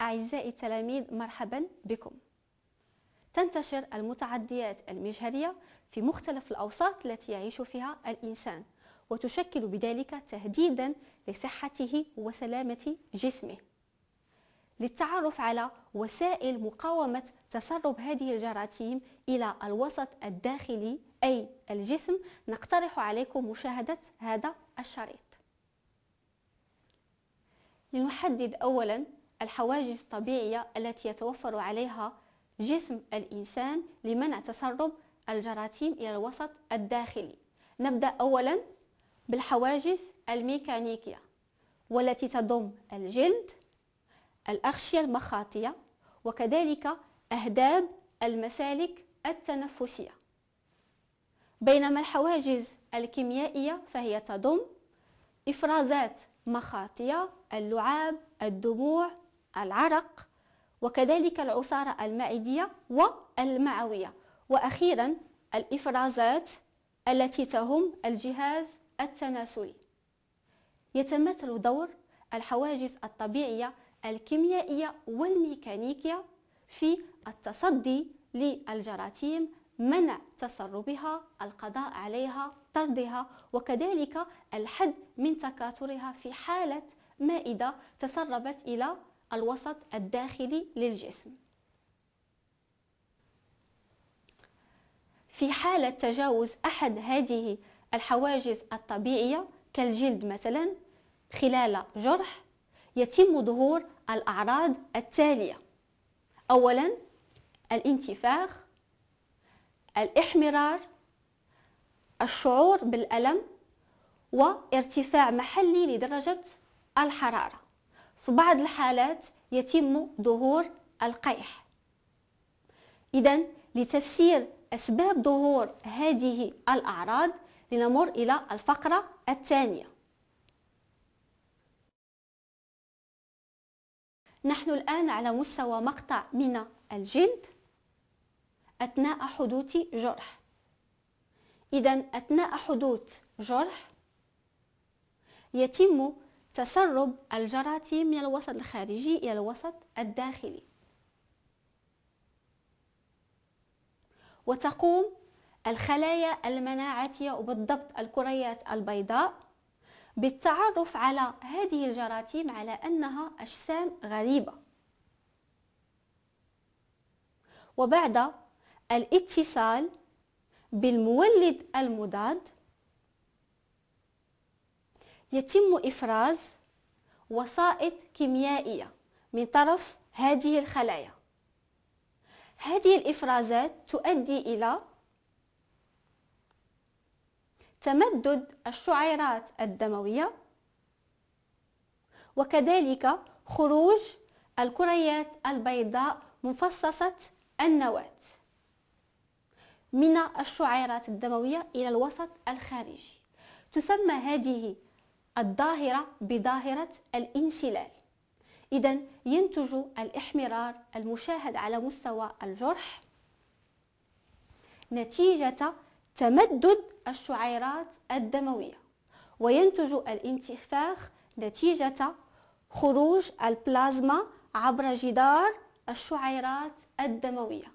أعزائي التلاميذ مرحبا بكم تنتشر المتعديات المجهرية في مختلف الأوساط التي يعيش فيها الإنسان وتشكل بذلك تهديدا لصحته وسلامة جسمه للتعرف على وسائل مقاومة تسرب هذه الجراثيم إلى الوسط الداخلي أي الجسم نقترح عليكم مشاهدة هذا الشريط لنحدد أولا الحواجز الطبيعية التي يتوفر عليها جسم الإنسان لمنع تسرب الجراثيم إلى الوسط الداخلي نبدأ أولا بالحواجز الميكانيكية والتي تضم الجلد الأغشية المخاطية وكذلك أهداب المسالك التنفسية بينما الحواجز الكيميائية فهي تضم إفرازات مخاطية اللعاب الدموع العرق وكذلك العصارة المعدية والمعوية وأخيرا الإفرازات التي تهم الجهاز التناسلي يتمثل دور الحواجز الطبيعية الكيميائية والميكانيكية في التصدي للجراثيم منع تسربها القضاء عليها طردها وكذلك الحد من تكاثرها في حالة مائدة تسربت إلى الوسط الداخلي للجسم في حالة تجاوز أحد هذه الحواجز الطبيعية كالجلد مثلا خلال جرح يتم ظهور الأعراض التالية أولا الانتفاخ الإحمرار الشعور بالألم وارتفاع محلي لدرجة الحرارة في بعض الحالات يتم ظهور القيح إذا لتفسير أسباب ظهور هذه الأعراض لنمر إلى الفقرة الثانية نحن الآن على مستوى مقطع من الجلد أثناء حدوث جرح إذا أثناء حدوث جرح يتم تسرب الجراثيم من الوسط الخارجي إلى الوسط الداخلي وتقوم الخلايا المناعتية وبالضبط الكريات البيضاء بالتعرف على هذه الجراثيم على أنها أجسام غريبة وبعد الاتصال بالمولد المضاد يتم إفراز وسائط كيميائية من طرف هذه الخلايا هذه الإفرازات تؤدي إلى تمدد الشعيرات الدموية وكذلك خروج الكريات البيضاء مفصصة النواة من الشعيرات الدموية إلى الوسط الخارجي تسمى هذه الظاهرة بظاهرة الانسلال إذا ينتج الإحمرار المشاهد على مستوى الجرح نتيجة تمدد الشعيرات الدموية وينتج الانتفاخ نتيجة خروج البلازما عبر جدار الشعيرات الدموية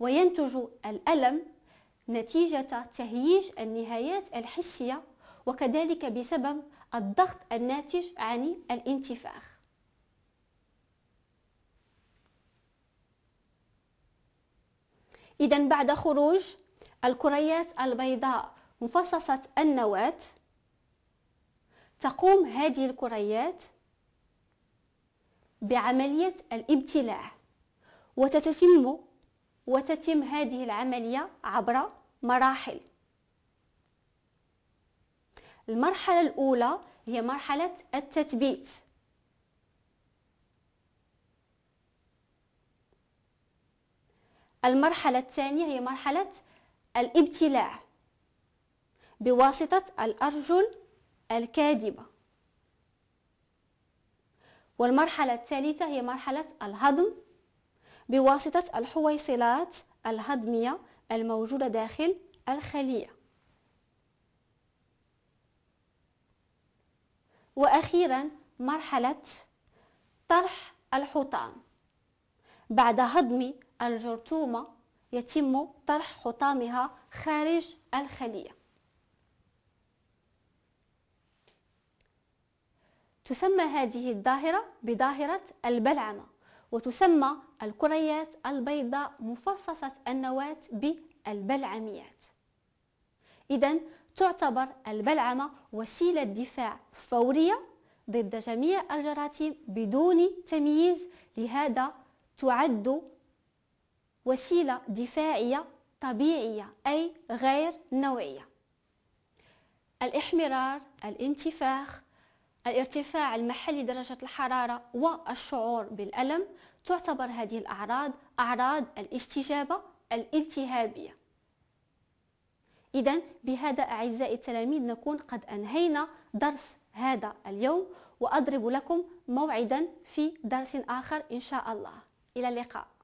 وينتج الألم نتيجة تهييج النهايات الحسية وكذلك بسبب الضغط الناتج عن الانتفاخ إذا بعد خروج الكريات البيضاء مفصصة النواة تقوم هذه الكريات بعملية الابتلاع وتتم وتتم هذه العملية عبر مراحل المرحلة الأولى هي مرحلة التثبيت المرحلة الثانية هي مرحلة الابتلاع بواسطة الأرجل الكاذبة والمرحلة الثالثة هي مرحلة الهضم بواسطة الحويصلات الهضمية الموجودة داخل الخلية وأخيرا مرحلة طرح الحطام بعد هضم الجرثومة يتم طرح حطامها خارج الخلية تسمى هذه الظاهرة بظاهرة البلعمة وتسمى الكريات البيضاء مفصصة النواة بالبلعميات إذا تعتبر البلعمة وسيلة دفاع فورية ضد جميع الجراثيم بدون تمييز لهذا تعد وسيلة دفاعية طبيعية أي غير نوعية الإحمرار الانتفاخ الارتفاع المحلي درجة الحرارة والشعور بالألم تعتبر هذه الأعراض أعراض الاستجابة الالتهابية إذا بهذا أعزائي التلاميذ نكون قد أنهينا درس هذا اليوم وأضرب لكم موعدا في درس آخر إن شاء الله إلى اللقاء